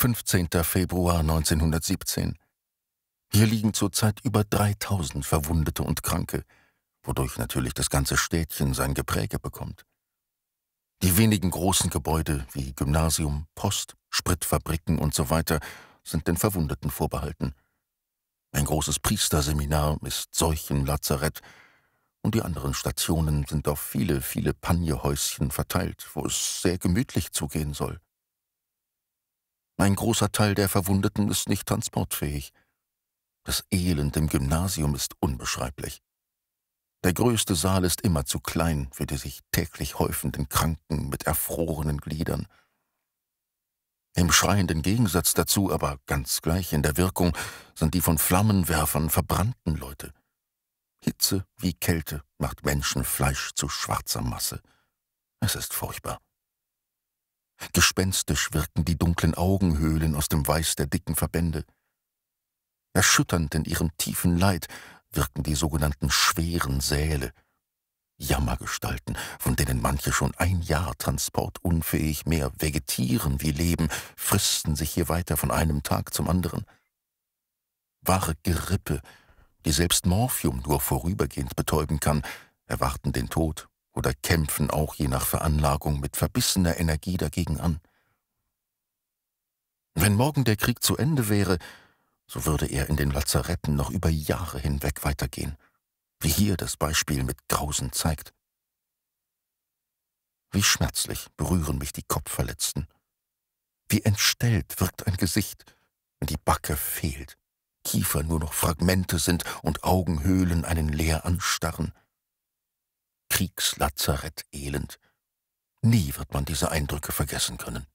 15. Februar 1917. Hier liegen zurzeit über 3000 Verwundete und Kranke, wodurch natürlich das ganze Städtchen sein Gepräge bekommt. Die wenigen großen Gebäude wie Gymnasium, Post, Spritfabriken usw. So sind den Verwundeten vorbehalten. Ein großes Priesterseminar ist Seuchenlazarett und die anderen Stationen sind auf viele, viele Panjehäuschen verteilt, wo es sehr gemütlich zugehen soll. Ein großer Teil der Verwundeten ist nicht transportfähig. Das Elend im Gymnasium ist unbeschreiblich. Der größte Saal ist immer zu klein für die sich täglich häufenden Kranken mit erfrorenen Gliedern. Im schreienden Gegensatz dazu, aber ganz gleich in der Wirkung, sind die von Flammenwerfern verbrannten Leute. Hitze wie Kälte macht Menschenfleisch zu schwarzer Masse. Es ist furchtbar. Gespenstisch wirken die dunklen Augenhöhlen aus dem Weiß der dicken Verbände. Erschütternd in ihrem tiefen Leid wirken die sogenannten schweren Säle, Jammergestalten, von denen manche schon ein Jahr transportunfähig mehr vegetieren wie leben, fristen sich hier weiter von einem Tag zum anderen. Wahre Gerippe, die selbst Morphium nur vorübergehend betäuben kann, erwarten den Tod oder kämpfen auch je nach Veranlagung mit verbissener Energie dagegen an. Wenn morgen der Krieg zu Ende wäre, so würde er in den Lazaretten noch über Jahre hinweg weitergehen, wie hier das Beispiel mit Grausen zeigt. Wie schmerzlich berühren mich die Kopfverletzten. Wie entstellt wirkt ein Gesicht, wenn die Backe fehlt, Kiefer nur noch Fragmente sind und Augenhöhlen einen leer anstarren. Kriegslazarett elend. Nie wird man diese Eindrücke vergessen können.